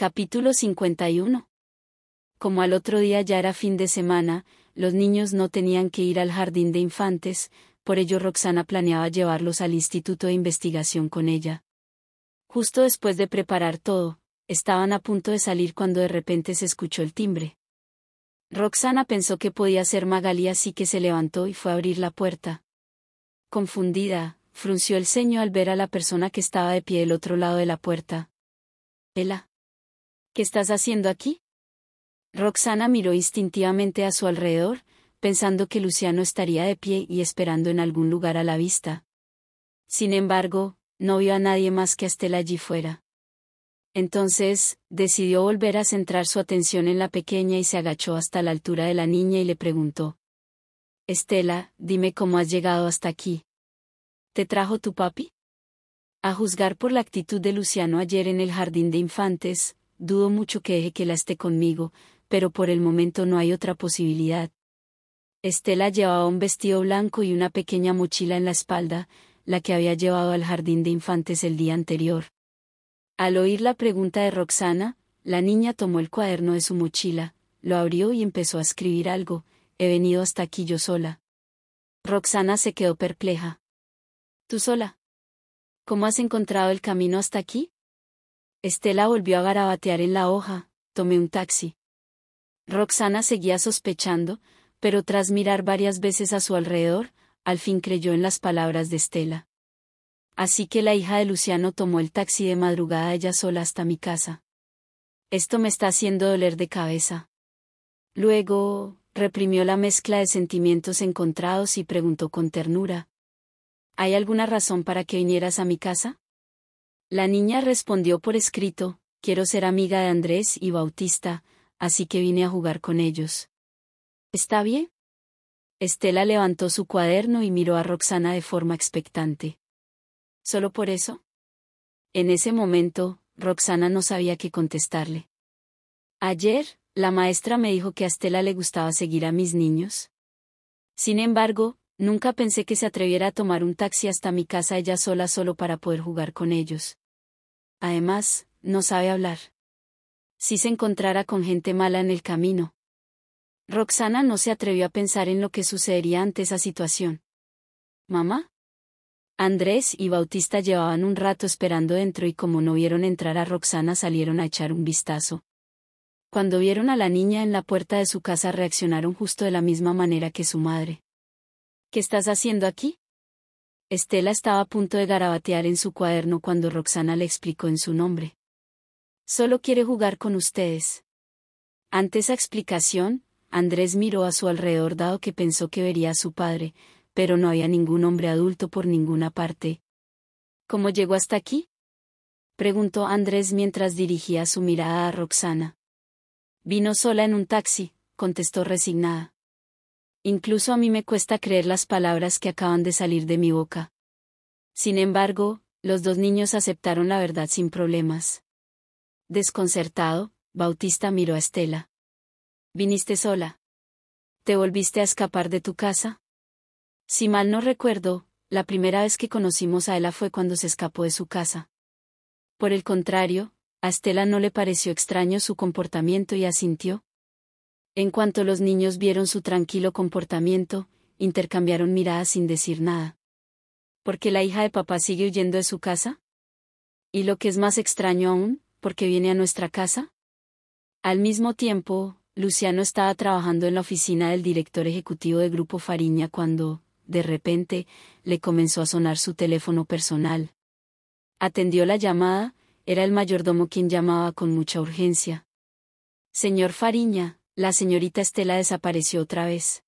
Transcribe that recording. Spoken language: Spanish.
Capítulo 51. Como al otro día ya era fin de semana, los niños no tenían que ir al jardín de infantes, por ello Roxana planeaba llevarlos al instituto de investigación con ella. Justo después de preparar todo, estaban a punto de salir cuando de repente se escuchó el timbre. Roxana pensó que podía ser Magali así que se levantó y fue a abrir la puerta. Confundida, frunció el ceño al ver a la persona que estaba de pie del otro lado de la puerta. Ella. ¿Qué estás haciendo aquí? Roxana miró instintivamente a su alrededor, pensando que Luciano estaría de pie y esperando en algún lugar a la vista. Sin embargo, no vio a nadie más que a Estela allí fuera. Entonces, decidió volver a centrar su atención en la pequeña y se agachó hasta la altura de la niña y le preguntó. Estela, dime cómo has llegado hasta aquí. ¿Te trajo tu papi? A juzgar por la actitud de Luciano ayer en el jardín de infantes, dudo mucho que deje que la esté conmigo, pero por el momento no hay otra posibilidad. Estela llevaba un vestido blanco y una pequeña mochila en la espalda, la que había llevado al jardín de infantes el día anterior. Al oír la pregunta de Roxana, la niña tomó el cuaderno de su mochila, lo abrió y empezó a escribir algo, he venido hasta aquí yo sola. Roxana se quedó perpleja. ¿Tú sola? ¿Cómo has encontrado el camino hasta aquí? Estela volvió a garabatear en la hoja, tomé un taxi. Roxana seguía sospechando, pero tras mirar varias veces a su alrededor, al fin creyó en las palabras de Estela. Así que la hija de Luciano tomó el taxi de madrugada ella sola hasta mi casa. Esto me está haciendo doler de cabeza. Luego, reprimió la mezcla de sentimientos encontrados y preguntó con ternura. ¿Hay alguna razón para que vinieras a mi casa? La niña respondió por escrito, quiero ser amiga de Andrés y Bautista, así que vine a jugar con ellos. ¿Está bien? Estela levantó su cuaderno y miró a Roxana de forma expectante. ¿Solo por eso? En ese momento, Roxana no sabía qué contestarle. Ayer, la maestra me dijo que a Estela le gustaba seguir a mis niños. Sin embargo, Nunca pensé que se atreviera a tomar un taxi hasta mi casa ella sola solo para poder jugar con ellos. Además, no sabe hablar. Si se encontrara con gente mala en el camino. Roxana no se atrevió a pensar en lo que sucedería ante esa situación. ¿Mamá? Andrés y Bautista llevaban un rato esperando dentro y como no vieron entrar a Roxana salieron a echar un vistazo. Cuando vieron a la niña en la puerta de su casa reaccionaron justo de la misma manera que su madre. ¿Qué estás haciendo aquí? Estela estaba a punto de garabatear en su cuaderno cuando Roxana le explicó en su nombre. Solo quiere jugar con ustedes. Ante esa explicación, Andrés miró a su alrededor dado que pensó que vería a su padre, pero no había ningún hombre adulto por ninguna parte. ¿Cómo llegó hasta aquí? preguntó Andrés mientras dirigía su mirada a Roxana. Vino sola en un taxi, contestó resignada. Incluso a mí me cuesta creer las palabras que acaban de salir de mi boca. Sin embargo, los dos niños aceptaron la verdad sin problemas. Desconcertado, Bautista miró a Estela. ¿Viniste sola? ¿Te volviste a escapar de tu casa? Si mal no recuerdo, la primera vez que conocimos a Ela fue cuando se escapó de su casa. Por el contrario, a Estela no le pareció extraño su comportamiento y asintió. En cuanto los niños vieron su tranquilo comportamiento, intercambiaron miradas sin decir nada. ¿Por qué la hija de papá sigue huyendo de su casa? Y lo que es más extraño aún, ¿por qué viene a nuestra casa? Al mismo tiempo, Luciano estaba trabajando en la oficina del director ejecutivo de Grupo Fariña cuando, de repente, le comenzó a sonar su teléfono personal. Atendió la llamada, era el mayordomo quien llamaba con mucha urgencia. Señor Fariña, la señorita Estela desapareció otra vez.